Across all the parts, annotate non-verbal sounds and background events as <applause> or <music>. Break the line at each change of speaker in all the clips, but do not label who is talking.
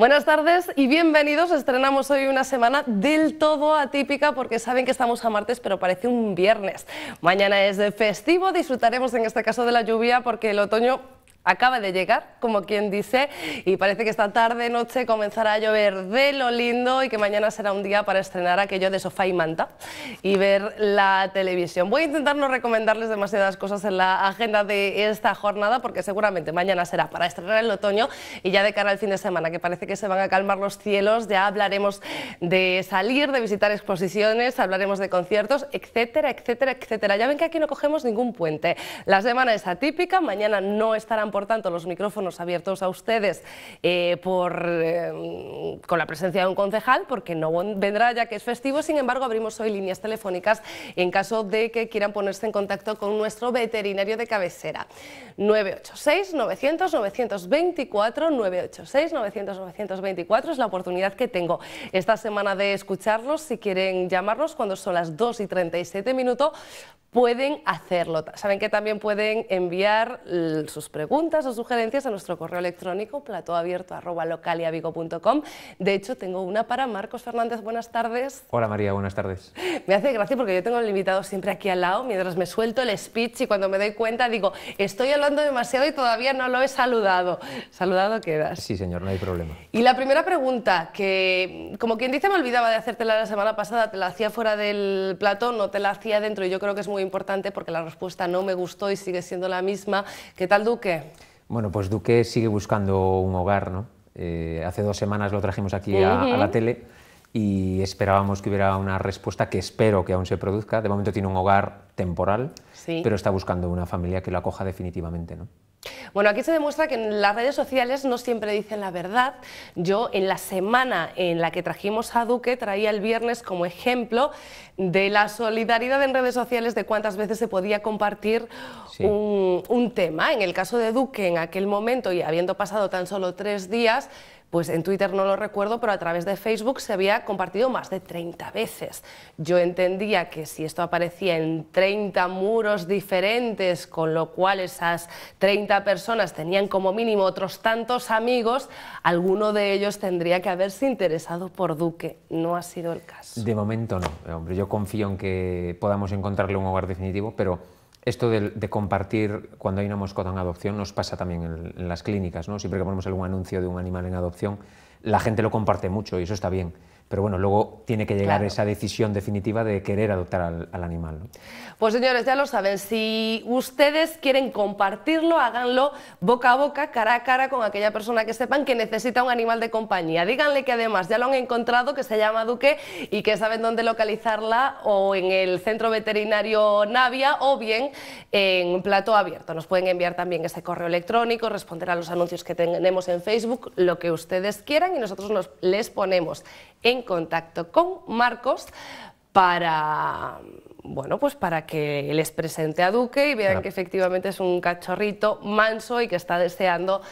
Buenas tardes y bienvenidos. Estrenamos hoy una semana del todo atípica porque saben que estamos a martes pero parece un viernes. Mañana es festivo, disfrutaremos en este caso de la lluvia porque el otoño acaba de llegar, como quien dice, y parece que esta tarde, noche comenzará a llover de lo lindo y que mañana será un día para estrenar aquello de sofá y manta y ver la televisión. Voy a intentar no recomendarles demasiadas cosas en la agenda de esta jornada porque seguramente mañana será para estrenar el otoño y ya de cara al fin de semana, que parece que se van a calmar los cielos, ya hablaremos de salir, de visitar exposiciones, hablaremos de conciertos, etcétera, etcétera, etcétera. Ya ven que aquí no cogemos ningún puente. La semana es atípica, mañana no estarán por tanto, los micrófonos abiertos a ustedes eh, eh, con la presencia de un concejal, porque no vendrá ya que es festivo. Sin embargo, abrimos hoy líneas telefónicas en caso de que quieran ponerse en contacto con nuestro veterinario de cabecera. 986-900-924, 986-900-924 es la oportunidad que tengo esta semana de escucharlos. Si quieren llamarnos cuando son las 2 y 37 minutos, pueden hacerlo. Saben que también pueden enviar sus preguntas o sugerencias a nuestro correo electrónico platoabierto.localiavigo.com. De hecho, tengo una para Marcos Fernández. Buenas tardes.
Hola María, buenas tardes.
Me hace gracia porque yo tengo el invitado siempre aquí al lado mientras me suelto el speech y cuando me doy cuenta digo, estoy hablando demasiado y todavía no lo he saludado. Saludado quedas. Sí, señor, no hay problema. Y la primera pregunta, que como quien dice me olvidaba de hacértela la semana pasada, te la hacía fuera del plato, no te la hacía dentro y yo creo que es muy importante porque la respuesta no me gustó y sigue siendo la misma. ¿Qué tal Duque?
Bueno, pues Duque sigue buscando un hogar, eh, hace dos semanas lo trajimos aquí a, la tele y esperábamos que hubiera una respuesta que espero que aún se produzca. De momento tiene un hogar temporal, pero está buscando una familia que lo acoja definitivamente. ¿no?
Bueno, aquí se demuestra que en las redes sociales no siempre dicen la verdad. Yo en la semana en la que trajimos a Duque traía el viernes como ejemplo de la solidaridad en redes sociales de cuántas veces se podía compartir un tema. En el caso de Duque en aquel momento y habiendo pasado tan solo tres días, pues en Twitter no lo recuerdo, pero a través de Facebook se había compartido más de 30 veces. Yo entendía que si esto aparecía en 30 muros diferentes, con lo cual esas 30 personas tenían como mínimo otros tantos amigos, alguno de ellos tendría que haberse interesado por Duque. No ha sido el
caso. De momento no. Eh, hombre, yo confío en que podamos encontrarle un hogar definitivo, pero esto de, compartir cuando hay una mascota en adopción nos pasa también en, las clínicas, ¿no? Siempre que ponemos algún anuncio de un animal en adopción, la gente lo comparte mucho y eso está bien pero bueno, luego tiene que llegar esa decisión definitiva de querer adoptar al, animal.
Pues señores, ya lo saben, si ustedes quieren compartirlo, háganlo boca a boca, cara a cara con aquella persona que sepan que necesita un animal de compañía. Díganle que además ya lo han encontrado, que se llama Duque y que saben dónde localizarla o en el centro veterinario Navia o bien en plato abierto. Nos pueden enviar también ese correo electrónico, responder a los anuncios que tenemos en Facebook, lo que ustedes quieran y nosotros les ponemos en contacto con Marcos para bueno, pues para que les presente a Duque y vean que efectivamente es un cachorrito manso y que está deseando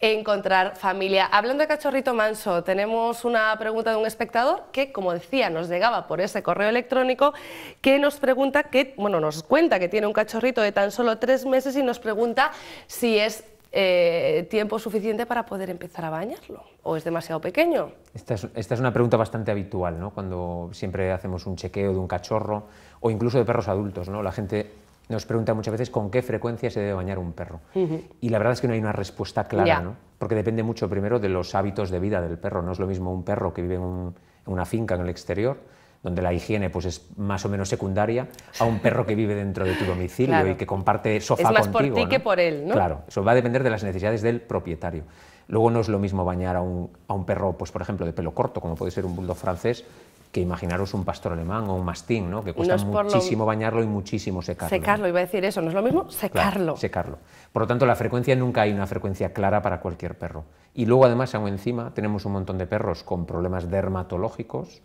encontrar familia. Hablando de cachorrito manso, tenemos una pregunta de un espectador que, como decía, nos llegaba por ese correo electrónico, que nos pregunta que, bueno, nos cuenta que tiene un cachorrito de tan solo tres meses y nos pregunta si es eh, tiempo suficiente para poder empezar a bañarlo? ¿O es demasiado pequeño?
Esta es, una pregunta bastante habitual, cuando siempre hacemos un chequeo de un cachorro o incluso de perros adultos. La gente nos pregunta muchas veces con qué frecuencia se debe bañar un perro. Y la verdad es que no hay una respuesta clara, porque depende mucho primero de los hábitos de vida del perro. No es lo mismo un perro que vive en una finca en el exterior donde la higiene pues, es más o menos secundaria, a un perro que vive dentro de tu domicilio y que comparte sofá contigo. Es más por ti que
por él, Claro,
eso va a depender de las necesidades del propietario. Luego no es lo mismo bañar a un, perro, pues, por ejemplo, de pelo corto, como puede ser un bulldog francés, que imaginaros un pastor alemán o un mastín, ¿no? que cuesta muchísimo bañarlo y muchísimo secarlo. Secarlo,
iba a decir eso, no es lo mismo secarlo.
secarlo. Por lo tanto, la frecuencia nunca hay una frecuencia clara para cualquier perro. Y luego, además, aún encima, tenemos un montón de perros con problemas dermatológicos,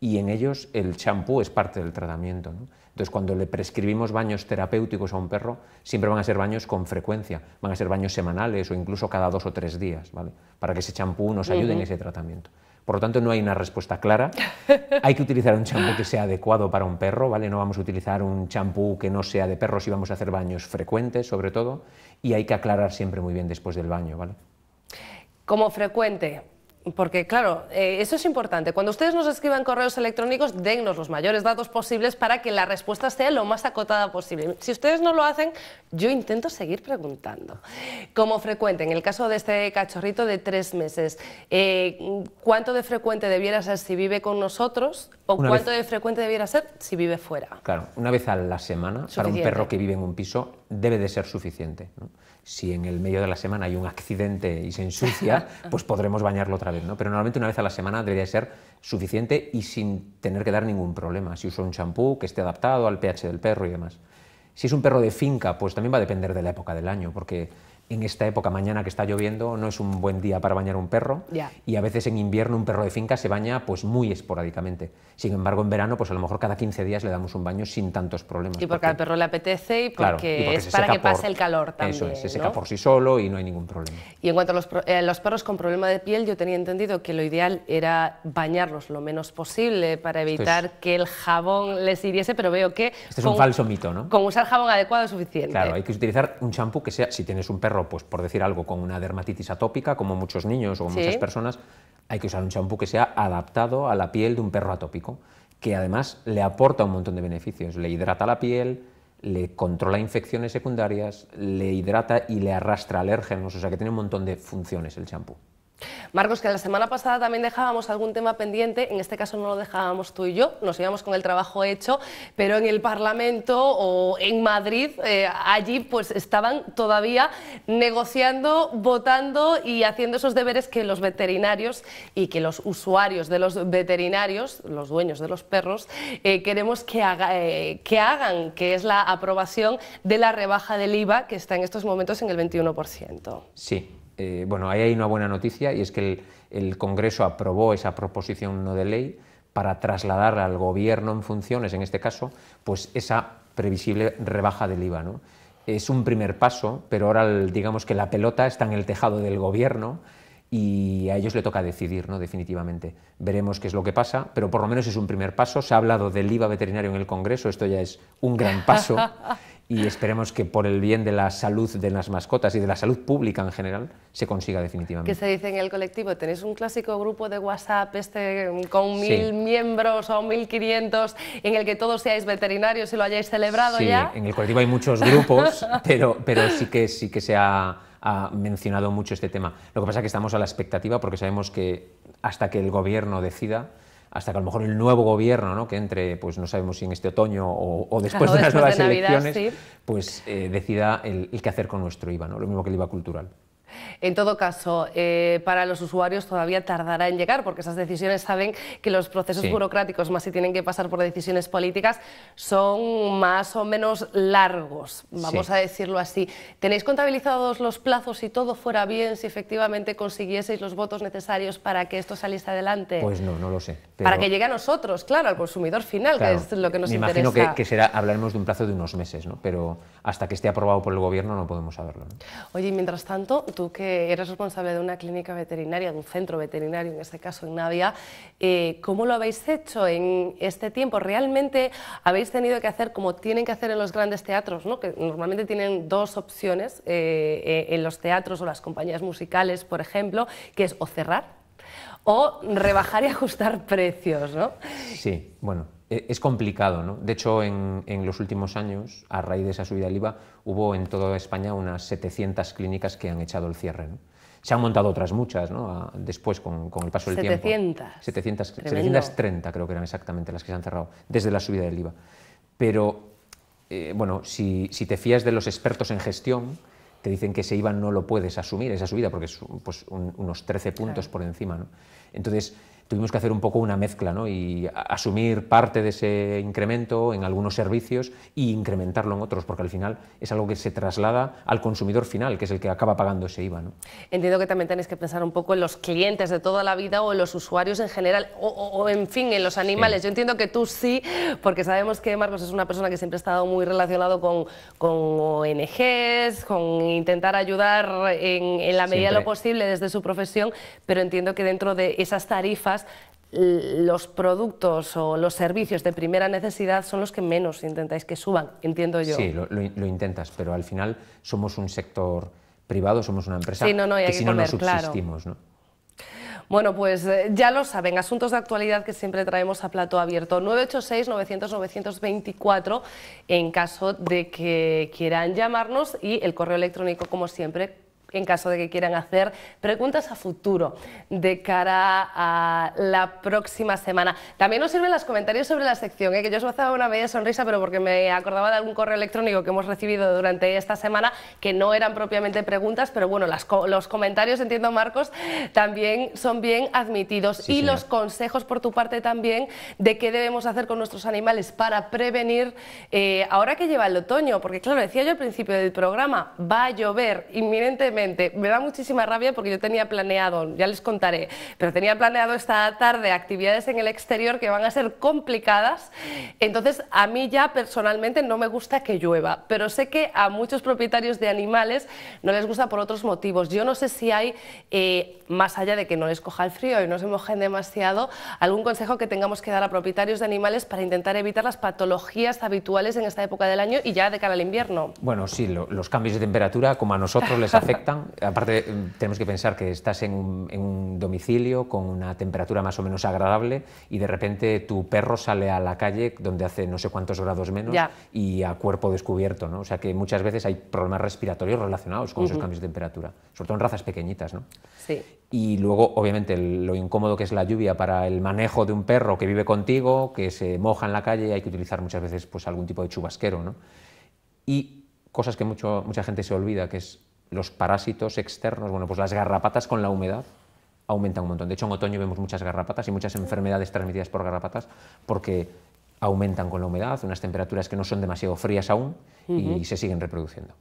y en ellos el champú es parte del tratamiento. Entonces, cuando le prescribimos baños terapéuticos a un perro, siempre van a ser baños con frecuencia, van a ser baños semanales o incluso cada dos o tres días, ¿vale? Para que ese champú nos ayude en ese tratamiento. Por lo tanto, no hay una respuesta clara. <laughs> Hay que utilizar un champú que sea adecuado para un perro, ¿vale? No vamos a utilizar un champú que no sea de perros si vamos a hacer baños frecuentes, sobre todo, y hay que aclarar siempre muy bien después del baño, ¿vale?
Como frecuente, porque, claro, eh, eso es importante. Cuando ustedes nos escriban correos electrónicos, dennos los mayores datos posibles para que la respuesta sea lo más acotada posible. Si ustedes no lo hacen, yo intento seguir preguntando. Como frecuente, en el caso de este cachorrito de tres meses, eh, ¿cuánto de frecuente debiera ser si vive con nosotros o cuánto de frecuente debiera ser si vive fuera?
Claro, una vez a la semana, para un perro que vive en un piso, debe de ser suficiente si en el medio de la semana hay un accidente y se ensucia, <laughs> pues podremos bañarlo otra vez, ¿no? Pero normalmente una vez a la semana debería ser suficiente y sin tener que dar ningún problema. Si uso un champú que esté adaptado al pH del perro y demás. Si es un perro de finca, pues también va a depender de la época del año, porque en esta época, mañana que está lloviendo, no es un buen día para bañar un perro. Y a veces en invierno un perro de finca se baña pues muy esporádicamente. Sin embargo, en verano, pues a lo mejor cada 15 días le damos un baño sin tantos problemas. Y porque,
al perro le apetece y porque, es para que pase el calor también. Eso es, se seca por
sí solo y no hay ningún problema.
Y en cuanto a eh, los, perros con problema de piel, yo tenía entendido que lo ideal era bañarlos lo menos posible para evitar que el jabón les hiriese, pero veo que... Este es un falso
mito, ¿no? Con
usar jabón adecuado es suficiente. Claro, hay
que utilizar un champú que sea, si tienes un perro pues por decir algo, con una dermatitis atópica, como muchos niños o muchas personas, hay que usar un champú que sea adaptado a la piel de un perro atópico, que además le aporta un montón de beneficios. Le hidrata la piel, le controla infecciones secundarias, le hidrata y le arrastra alérgenos, o sea que tiene un montón de funciones el champú.
Marcos, que la semana pasada también dejábamos algún tema pendiente, en este caso no lo dejábamos tú y yo, nos íbamos con el trabajo hecho, pero en el Parlamento o en Madrid, eh, allí pues estaban todavía negociando, votando y haciendo esos deberes que los veterinarios y que los usuarios de los veterinarios, los dueños de los perros, eh, queremos que, eh, que hagan, que es la aprobación de la rebaja del IVA que está en estos momentos en el 21%.
Sí, eh, bueno, ahí hay una buena noticia y es que el, Congreso aprobó esa proposición no de ley para trasladar al gobierno en funciones, en este caso, pues esa previsible rebaja del IVA. Es un primer paso, pero ahora digamos que la pelota está en el tejado del gobierno y a ellos le toca decidir, ¿no? definitivamente. Veremos qué es lo que pasa, pero por lo menos es un primer paso. Se ha hablado del IVA veterinario en el Congreso, esto ya es un gran paso.
<laughs>
y esperemos que por el bien de la salud de las mascotas y de la salud pública en general se consiga definitivamente. ¿Qué se
dice en el colectivo? Tenéis un clásico grupo de WhatsApp este con mil miembros o mil quinientos en el que todos seáis veterinarios y lo hayáis celebrado sí, ya.
en el colectivo hay muchos grupos, <laughs> pero, pero sí que sí que se ha, ha mencionado mucho este tema. Lo que pasa es que estamos a la expectativa porque sabemos que hasta que el gobierno decida hasta que a lo mejor el nuevo gobierno, ¿no? que entre, pues no sabemos si en este otoño o, <laughs> después de las nuevas elecciones, pues eh, decida el, qué hacer con nuestro IVA, ¿no? lo mismo que el IVA cultural.
En todo caso, eh, para los usuarios todavía tardará en llegar, porque esas decisiones saben que los procesos burocráticos, más si tienen que pasar por decisiones políticas, son más o menos largos, vamos a decirlo así. ¿Tenéis contabilizados los plazos si todo fuera bien, si efectivamente consiguieseis los votos necesarios para que esto saliese adelante? Pues
no, no lo sé. Para que
llegue a nosotros, claro, al consumidor final, que es lo que nos interesa. imagino
que, hablaremos de un plazo de unos meses, ¿no? Pero hasta que esté aprobado por el gobierno no podemos saberlo.
Oye, y mientras tanto, tú que eres responsable de una clínica veterinaria, de un centro veterinario, en este caso en Navia, eh, ¿cómo lo habéis hecho en este tiempo? ¿Realmente habéis tenido que hacer como tienen que hacer en los grandes teatros, que normalmente tienen dos opciones eh, eh, en los teatros o las compañías musicales, por ejemplo, que es o cerrar o rebajar y ajustar <laughs> precios, ¿no?
Sí, bueno, e, es complicado, ¿no? De hecho, en, los últimos años, a raíz de esa subida del IVA, hubo en toda España unas 700 clínicas que han echado el cierre, Se han montado otras muchas, ¿no? después, con, el paso del 700. tiempo. 700. 730 creo que eran exactamente las que se han cerrado desde la subida del IVA. Pero, eh, bueno, si, te fías de los expertos en gestión, te dicen que ese IVA no lo puedes asumir, esa subida, porque es pues, unos 13 puntos por encima, ¿no? Entonces, tuvimos que hacer un poco una mezcla ¿no? y asumir parte de ese incremento en algunos servicios y incrementarlo en otros, porque al final es algo que se traslada al consumidor final, que es el que acaba pagando ese IVA. ¿no?
Entiendo que también tenéis que pensar un poco en los clientes de toda la vida o en los usuarios en general, o, en fin, en los animales. Yo entiendo que tú sí, porque sabemos que Marcos es una persona que siempre ha estado muy relacionado con, con ONGs, con intentar ayudar en, la medida de lo posible desde su profesión, pero entiendo que dentro de esas tarifas, los productos o los servicios de primera necesidad son los que menos intentáis que suban, entiendo yo. Sí,
lo, intentas, pero al final somos un sector privado, somos una empresa sí, no, no, no subsistimos,
Bueno, pues eh, ya lo saben, asuntos de actualidad que siempre traemos a plato abierto. 986-900-924 en caso de que quieran llamarnos y el correo electrónico, como siempre, en caso de que quieran hacer preguntas a futuro de cara a la próxima semana. También nos sirven los comentarios sobre la sección, ¿eh? que yo os una media sonrisa, pero porque me acordaba de algún correo electrónico que hemos recibido durante esta semana, que no eran propiamente preguntas, pero bueno, los comentarios, entiendo Marcos, también son bien admitidos. y los consejos por tu parte también de qué debemos hacer con nuestros animales para prevenir eh, ahora que lleva el otoño, porque claro, decía yo al principio del programa, va a llover inminentemente me da muchísima rabia porque yo tenía planeado, ya les contaré, pero tenía planeado esta tarde actividades en el exterior que van a ser complicadas. Entonces, a mí ya personalmente no me gusta que llueva, pero sé que a muchos propietarios de animales no les gusta por otros motivos. Yo no sé si hay, eh, más allá de que no les coja el frío y no se mojen demasiado, algún consejo que tengamos que dar a propietarios de animales para intentar evitar las patologías habituales en esta época del año y ya de cara al invierno.
Bueno, sí, los cambios de temperatura, como a nosotros les afecta. <laughs> Aparte, eh, tenemos que pensar que estás en un, domicilio con una temperatura más o menos agradable y de repente tu perro sale a la calle donde hace no sé cuántos grados menos y a cuerpo descubierto. ¿no? O sea que muchas veces hay problemas respiratorios relacionados con esos cambios de temperatura, sobre todo en razas pequeñitas. ¿no? Sí. Y luego, obviamente, lo incómodo que es la lluvia para el manejo de un perro que vive contigo, que se moja en la calle hay que utilizar muchas veces pues, algún tipo de chubasquero. ¿no? Y cosas que mucho, mucha gente se olvida, que es los parásitos externos, bueno, pues las garrapatas con la humedad aumentan un montón. De hecho, en otoño vemos muchas garrapatas y muchas enfermedades transmitidas por garrapatas porque aumentan con la humedad, unas temperaturas que no son demasiado frías aún y se siguen reproduciendo.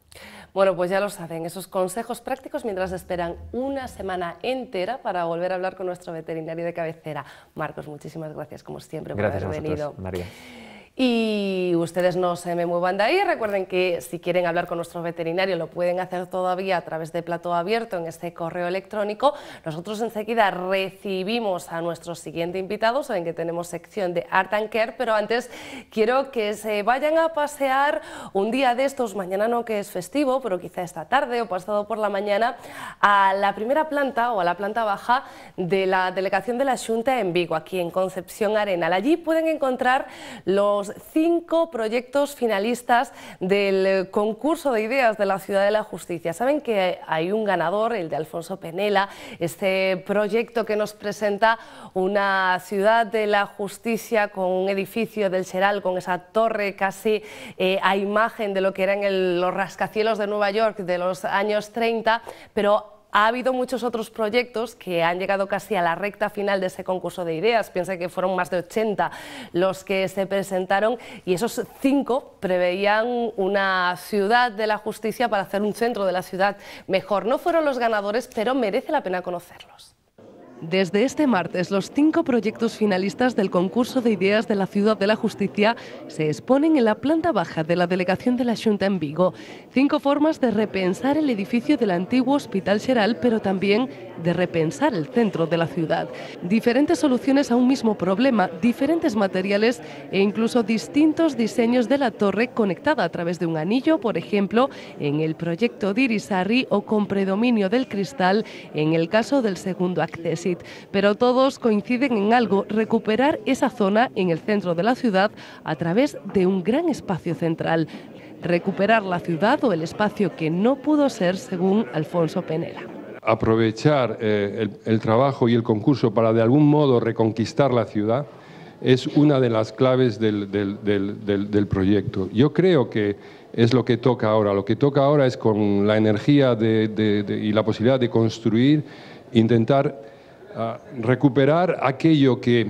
Bueno, pues ya lo saben, esos consejos prácticos mientras esperan una semana entera para volver a hablar con nuestro veterinario de cabecera. Marcos, muchísimas gracias como siempre gracias por haber María. Y ustedes no se me muevan de ahí. Recuerden que si quieren hablar con nuestro veterinario lo pueden hacer todavía a través de plato abierto en este correo electrónico. Nosotros enseguida recibimos a nuestro siguiente invitado. Saben que tenemos sección de Art and Care, pero antes quiero que se vayan a pasear un día de estos, mañana no que es festivo, pero quizá esta tarde o pasado por la mañana, a la primera planta o a la planta baja de la delegación de la Junta en Vigo, aquí en Concepción Arenal. Allí pueden encontrar los cinco proyectos finalistas del eh, concurso de ideas de la Ciudad de la Justicia. Saben que hay un ganador, el de Alfonso Penela, este proyecto que nos presenta una ciudad de la justicia con un edificio del Seral, con esa torre casi eh, a imagen de lo que eran los rascacielos de Nueva York de los años 30, pero ha habido muchos otros proyectos que han llegado casi a la recta final de ese concurso de ideas. Piensa que fueron más de 80 los que se presentaron y esos cinco preveían una ciudad de la justicia para hacer un centro de la ciudad mejor. No fueron los ganadores, pero merece la pena conocerlos. Desde este martes, los cinco proyectos finalistas del concurso de ideas de la Ciudad de la Justicia se exponen en la planta baja de la delegación de la Junta en Vigo. Cinco formas de repensar el edificio del antiguo Hospital Geral, pero también de repensar el centro de la ciudad. Diferentes soluciones a un mismo problema, diferentes materiales e incluso distintos diseños de la torre conectada a través de un anillo, por ejemplo, en el proyecto de o con predominio del cristal en el caso del segundo acceso pero todos coinciden en algo, recuperar esa zona en el centro de la ciudad a través de un gran espacio central, recuperar la ciudad o el espacio que no pudo ser según Alfonso Penela
aprovechar eh, el, trabajo y el concurso para de algún modo reconquistar la ciudad
es una de las claves del, proyecto. Yo creo que es lo que toca ahora. Lo que toca ahora es con la energía y la posibilidad de construir,
intentar recuperar aquello que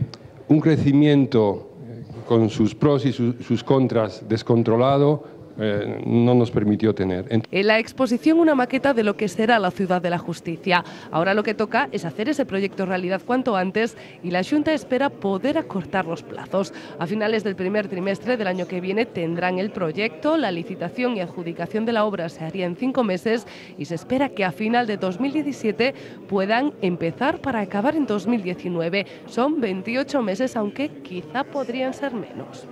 un crecimiento eh, con sus pros y sus contras descontrolado eh, no nos permitió tener. En
la exposición una maqueta de lo que será la ciudad de la justicia. Ahora lo que toca es hacer ese proyecto realidad cuanto antes y la Junta espera poder acortar los plazos. A finales del primer trimestre del año que viene tendrán el proyecto, la licitación y adjudicación de la obra se haría en cinco meses y se espera que a final de 2017 puedan empezar para acabar en 2019. Son 28 meses, aunque quizá podrían ser menos.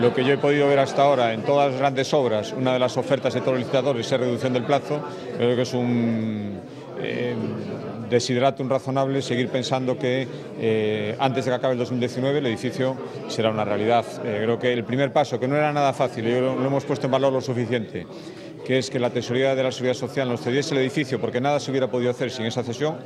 Lo que yo he podido ver hasta ahora en todas las grandes obras, una de las ofertas de todos los licitadores es reducción del plazo. Creo que es un eh, un razonable seguir pensando que eh, antes de que acabe el 2019 el edificio será una realidad. Eh, creo que el primer paso, que no era nada fácil, y lo hemos puesto en valor lo suficiente, que es que la tesorería de la Seguridad Social nos cediese el edificio, porque nada se hubiera podido hacer sin esa cesión.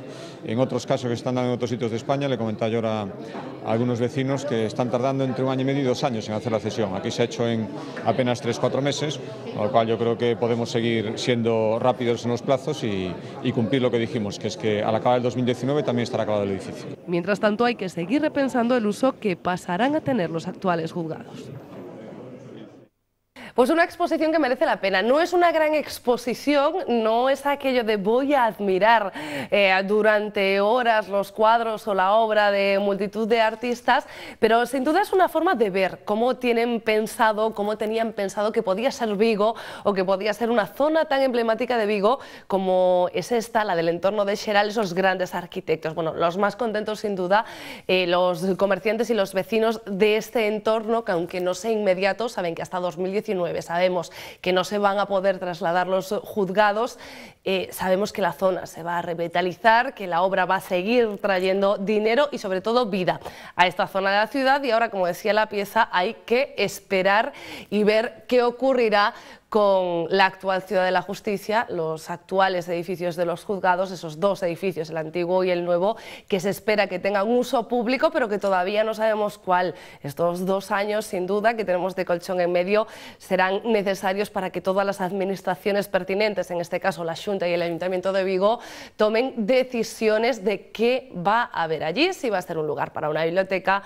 En otros casos que están dando en otros sitios de España, le comenté ahora a algunos vecinos que están tardando entre un año y medio y dos años en hacer la cesión. Aquí se ha hecho en apenas tres, cuatro meses, con lo cual yo creo que podemos seguir siendo rápidos en los plazos y, y cumplir lo que dijimos, que es que al acabar el 2019 también estará acabado el edificio.
Mientras tanto, hay que seguir repensando el uso que pasarán a tener los actuales juzgados. Pues una exposición que merece la pena. No es una gran exposición, no es aquello de voy a admirar eh, durante horas los cuadros o la obra de multitud de artistas, pero sin duda es una forma de ver cómo tienen pensado, cómo tenían pensado que podía ser Vigo o que podía ser una zona tan emblemática de Vigo como es esta, la del entorno de Xeral, esos grandes arquitectos. Bueno, los más contentos sin duda, eh, los comerciantes y los vecinos de este entorno, que aunque no sea inmediato, saben que hasta 2019 Sabemos que no se van a poder trasladar los juzgados, eh, sabemos que la zona se va a revitalizar, que la obra va a seguir trayendo dinero y sobre todo vida a esta zona de la ciudad y ahora, como decía la pieza, hay que esperar y ver qué ocurrirá con la actual Ciudad de la Justicia, los actuales edificios de los juzgados, esos dos edificios, el antiguo y el nuevo, que se espera que tengan uso público, pero que todavía no sabemos cuál. Estos dos años, sin duda, que tenemos de colchón en medio, serán necesarios para que todas las administraciones pertinentes, en este caso la Junta y el Ayuntamiento de Vigo, tomen decisiones de qué va a haber allí, si va a ser un lugar para una biblioteca,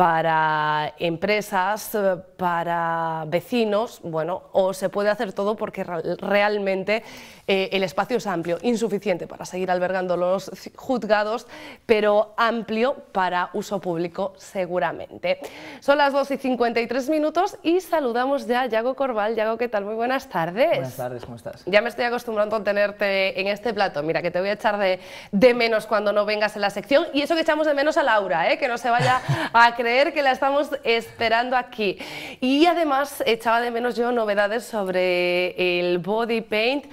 para empresas, eh, para vecinos, bueno, o se puede hacer todo porque realmente eh, el espacio es amplio, insuficiente para seguir albergando los juzgados, pero amplio para uso público seguramente. Son las 2 y 53 minutos y saludamos ya a Yago Corbal. Yago, ¿qué tal? Muy buenas tardes. Buenas tardes, ¿cómo estás? Ya me estoy acostumbrando a tenerte en este plato. Mira, que te voy a echar de, de menos cuando no vengas en la sección y eso que echamos de menos a Laura, ¿eh? que no se vaya a creer que la estamos esperando aquí. Y además echaba de menos yo novedades sobre el body paint.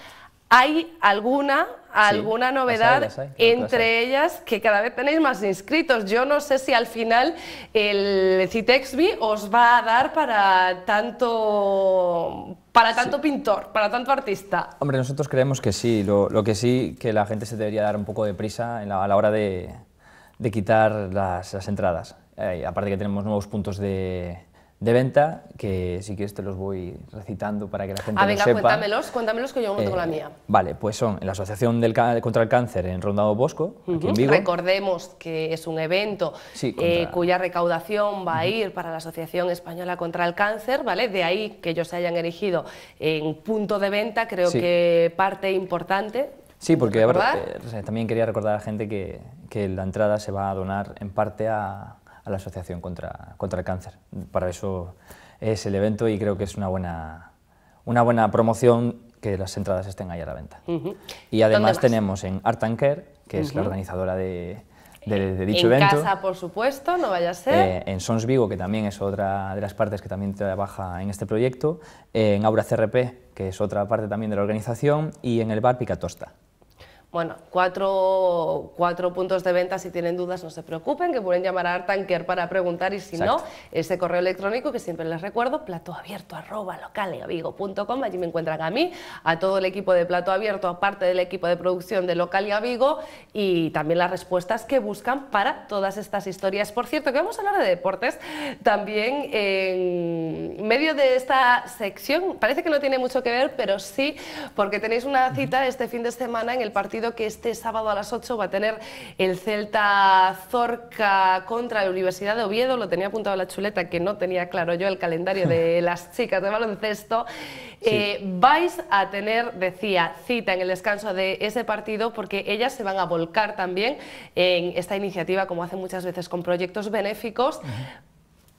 ¿Hay alguna, alguna novedad entre ellas que cada vez tenéis más inscritos? Yo no sé si al final el Citexby os va a dar para tanto, para tanto pintor, para tanto artista.
Hombre, nosotros creemos que sí. Lo, que sí, que la gente se debería dar un poco de prisa a la hora de, quitar las entradas. Eh, aparte que tenemos nuevos puntos de, venta, que si quieres te los voy recitando para que la gente ah, venga, cuéntamelos,
cuéntamelos que yo no tengo la eh, mía.
Vale, pues son la Asociación contra el Cáncer en Rondado Bosco, en Vigo.
Recordemos que es un evento eh, cuya recaudación va a ir para la Asociación Española contra el Cáncer, ¿vale? De ahí que ellos se hayan erigido en punto de venta, creo que parte importante
Sí, porque también quería recordar a la gente que, la entrada se va a donar en parte a, a la Asociación contra, contra el Cáncer. Para eso es el evento y creo que es una buena, una buena promoción que las entradas estén ahí a la venta. Y además tenemos en Art Care, que es la organizadora de, eh, dicho evento. En casa,
por supuesto, no vaya a ser. Eh,
en Sons Vigo, que también es otra de las partes que también trabaja en este proyecto. Eh, en Aura CRP, que es otra parte también de la organización. Y en el bar Picatosta.
Bueno, cuatro, puntos de venta, si tienen dudas no se preocupen, que pueden llamar a Artanker para preguntar y si no, ese correo electrónico que siempre les recuerdo, platoabierto arroba allí me encuentran a mí, a todo el equipo de Plato Abierto, aparte del equipo de producción de Local y Abigo y también las respuestas que buscan para todas estas historias. Por cierto, que vamos a hablar de deportes también en medio de esta sección, parece que no tiene mucho que ver, pero sí, porque tenéis una cita este fin de semana en el partido que este sábado a las 8 va a tener el Celta Zorca contra la Universidad de Oviedo. Lo tenía apuntado a la chuleta, que no tenía claro yo el calendario de <laughs> las chicas de baloncesto. Eh, vais a tener, decía, cita en el descanso de ese partido porque ellas se van a volcar también en esta iniciativa, como hacen muchas veces con proyectos benéficos.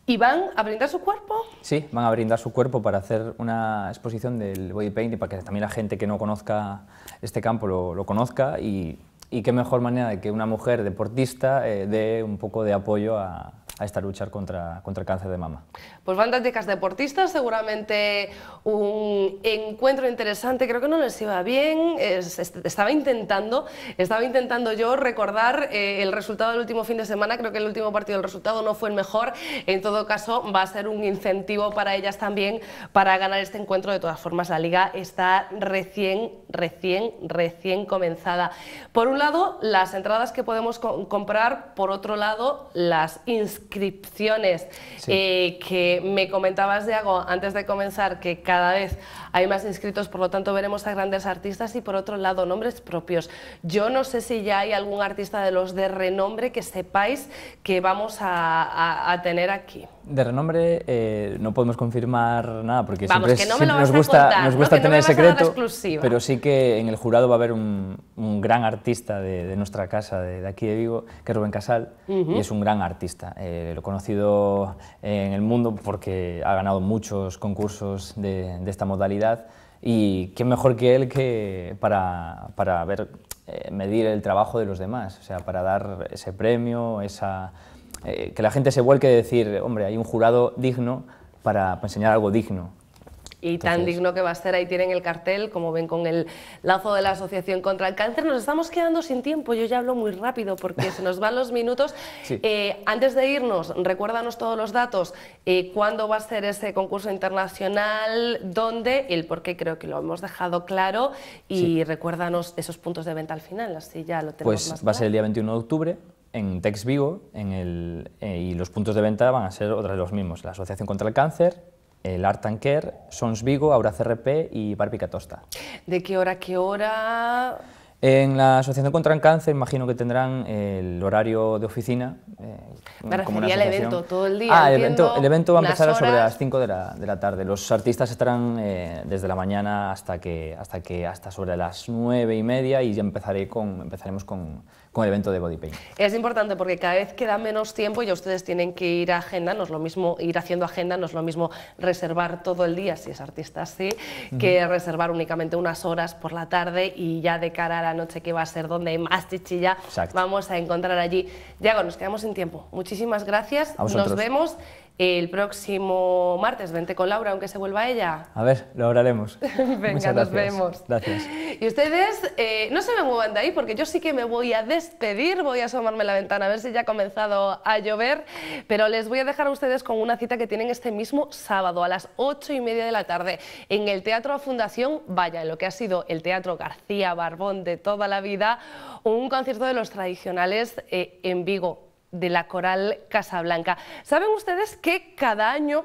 ¿Y van a brindar su cuerpo?
Sí, van a brindar su cuerpo para hacer una exposición del body painting, para que también la gente que no conozca este campo lo, conozca y, qué mejor manera de que una mujer deportista eh, dé un poco de apoyo a, a esta lucha contra, contra el cáncer de mama.
Pues fantásticas deportistas, seguramente un encuentro interesante, creo que no les iba bien, estaba intentando, estaba intentando yo recordar eh, el resultado del último fin de semana, creo que el último partido el resultado no fue el mejor, en todo caso va a ser un incentivo para ellas también para ganar este encuentro, de todas formas la liga está recién, recién, recién comenzada. Por un lado, las entradas que podemos comprar, por otro lado, las inscripciones inscripciones, eh, que me comentabas, Diago, antes de comenzar, que cada vez hay más inscritos, por lo tanto veremos a grandes artistas y por otro lado nombres propios. Yo no sé si ya hay algún artista de los de renombre que sepáis que vamos a tener aquí
de renombre eh, no podemos confirmar nada porque siempre, nos, gusta, nos, gusta, tener no secreto, pero sí que en el jurado va a haber un, gran artista de, nuestra casa, de, aquí de Vigo, que es Rubén Casal, y es un gran artista. Eh, lo conocido en el mundo porque ha ganado muchos concursos de, esta modalidad y qué mejor que él que para, para ver, eh, medir el trabajo de los demás, o sea, para dar ese premio, esa eh, que la gente se vuelque a decir, hombre, hay un jurado digno para, enseñar algo digno.
Y tan digno que va a ser, ahí tienen el cartel, como ven con el lazo de la Asociación contra el Cáncer. Nos estamos quedando sin tiempo, yo ya hablo muy rápido porque se nos van los minutos. <laughs> Eh, antes de irnos, recuérdanos todos los datos, eh, cuándo va a ser ese concurso internacional, dónde, el por qué creo que lo hemos dejado claro y recuérdanos esos puntos de venta al final, así ya lo tenemos. Pues va a ser
el día 21 de octubre en Tex Vigo en el, eh, y los puntos de venta van a ser otros de los mismos, la Asociación contra el Cáncer, el Art and Care, Sons Vigo, Aura CRP y Bar tosta
¿De qué hora a qué hora?
En la Asociación contra el Cáncer imagino que tendrán el horario de oficina. Eh,
Me refería evento, todo el día. Ah, el evento, el evento va a empezar sobre las
5 de la, de la, tarde. Los artistas estarán eh, desde la mañana hasta, que, hasta, que, hasta sobre las 9 y media y ya empezaré con, empezaremos con, evento de Body Paint.
Es importante porque cada vez queda menos tiempo y ustedes tienen que ir a agenda, no es lo mismo ir haciendo agenda, no es lo mismo reservar todo el día, si es artista así, que reservar únicamente unas horas por la tarde y ya de cara a la noche que va a ser donde hay más chichilla, vamos a encontrar allí. Diego, nos quedamos sin tiempo. Muchísimas gracias, nos vemos el próximo martes. Vente con Laura, aunque se vuelva ella.
A ver, lo hablaremos.
<laughs> Venga, nos vemos. Gracias. Y ustedes eh, no se me muevan de ahí porque yo sí que me voy a despedir, voy a asomarme a la ventana a ver si ya ha comenzado a llover, pero les voy a dejar a ustedes con una cita que tienen este mismo sábado a las ocho y media de la tarde en el Teatro Fundación Vaya, en lo que ha sido el Teatro García Barbón de toda la vida, un concierto de los tradicionales eh, en Vigo de la Coral Casablanca. ¿Saben ustedes que cada año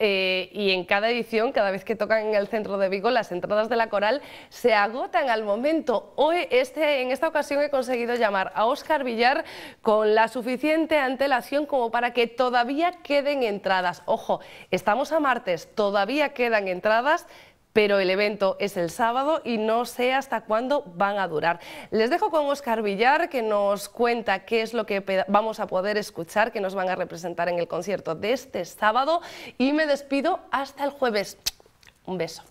eh, y en cada edición, cada vez que tocan en el centro de Vigo, las entradas de la coral se agotan al momento. Hoy, este, en esta ocasión, he conseguido llamar a Óscar Villar con la suficiente antelación como para que todavía queden entradas. Ojo, estamos a martes, todavía quedan entradas pero el evento es el sábado y no sé hasta cuándo van a durar. Les dejo con Oscar Villar que nos cuenta qué es lo que vamos a poder escuchar, que nos van a representar en el concierto de este sábado y me despido hasta el jueves. Un beso.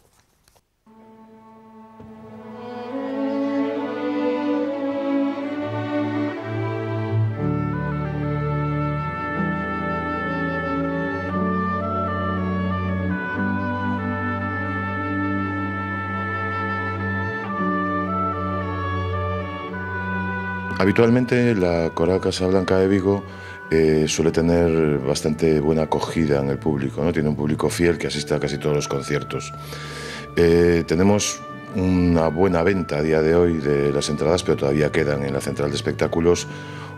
Habitualmente la Coral Blanca de Vigo eh, suele tener bastante buena acogida en el público, ¿no? tiene un público fiel que asiste a casi todos los conciertos. Eh, tenemos una buena venta a día de hoy de las entradas, pero todavía quedan en la central de espectáculos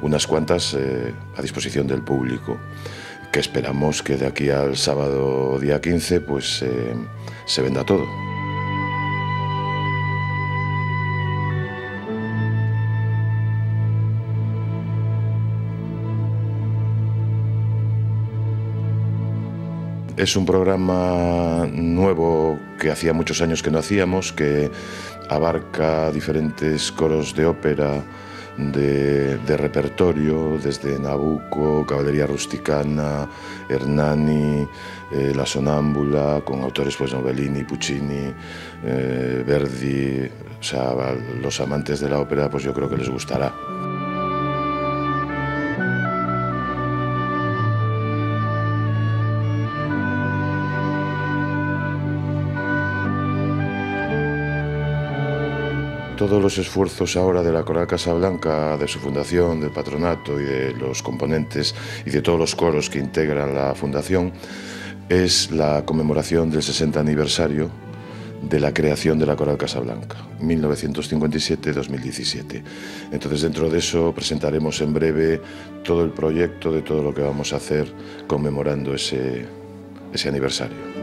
unas cuantas eh, a disposición del público, que esperamos que de aquí al sábado día 15 pues, se venda todo. Es un programa nuevo que hacía muchos años que no hacíamos, que abarca diferentes coros de ópera, de, repertorio, desde Nabucco, Caballería Rusticana, Hernani, eh, La Sonámbula, con autores pues Novellini, Puccini, eh, Verdi. O sea, los amantes de la ópera pues yo creo que les gustará. Todos los esfuerzos ahora de la Coral Casablanca, de su fundación, del patronato y de los componentes y de todos los coros que integran la fundación es la conmemoración del 60 aniversario de la creación de la Coral Casablanca, 1957-2017. Entonces dentro de eso presentaremos en breve todo el proyecto de todo lo que vamos a hacer conmemorando ese, ese aniversario.